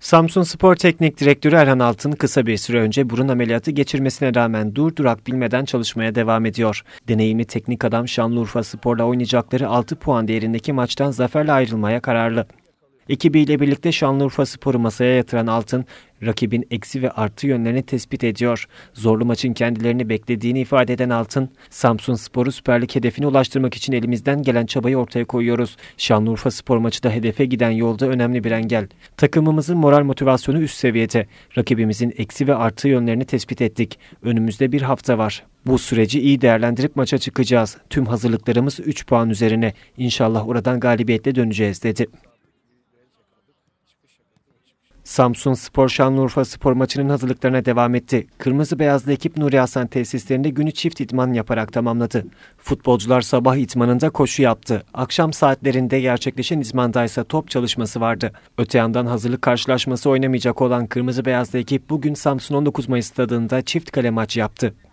Samsun Spor Teknik Direktörü Erhan Altın kısa bir süre önce burun ameliyatı geçirmesine rağmen dur durak bilmeden çalışmaya devam ediyor. Deneyimli teknik adam Şanlıurfa Spor'la oynayacakları 6 puan değerindeki maçtan zaferle ayrılmaya kararlı. Ekibiyle birlikte Şanlıurfa Spor'u masaya yatıran Altın, rakibin eksi ve artı yönlerini tespit ediyor. Zorlu maçın kendilerini beklediğini ifade eden Altın, Samsun Spor'u Süper Lig hedefine ulaştırmak için elimizden gelen çabayı ortaya koyuyoruz. Şanlıurfa Spor maçı da hedefe giden yolda önemli bir engel. Takımımızın moral motivasyonu üst seviyede. Rakibimizin eksi ve artı yönlerini tespit ettik. Önümüzde bir hafta var. Bu süreci iyi değerlendirip maça çıkacağız. Tüm hazırlıklarımız 3 puan üzerine. İnşallah oradan galibiyetle döneceğiz dedi. Samsun Spor Şanlıurfa spor maçının hazırlıklarına devam etti. Kırmızı beyazlı ekip Nuri Hasan tesislerinde günü çift itman yaparak tamamladı. Futbolcular sabah itmanında koşu yaptı. Akşam saatlerinde gerçekleşen itmanda ise top çalışması vardı. Öte yandan hazırlık karşılaşması oynamayacak olan kırmızı beyazlı ekip bugün Samsun 19 Mayıs stadında çift kale maç yaptı.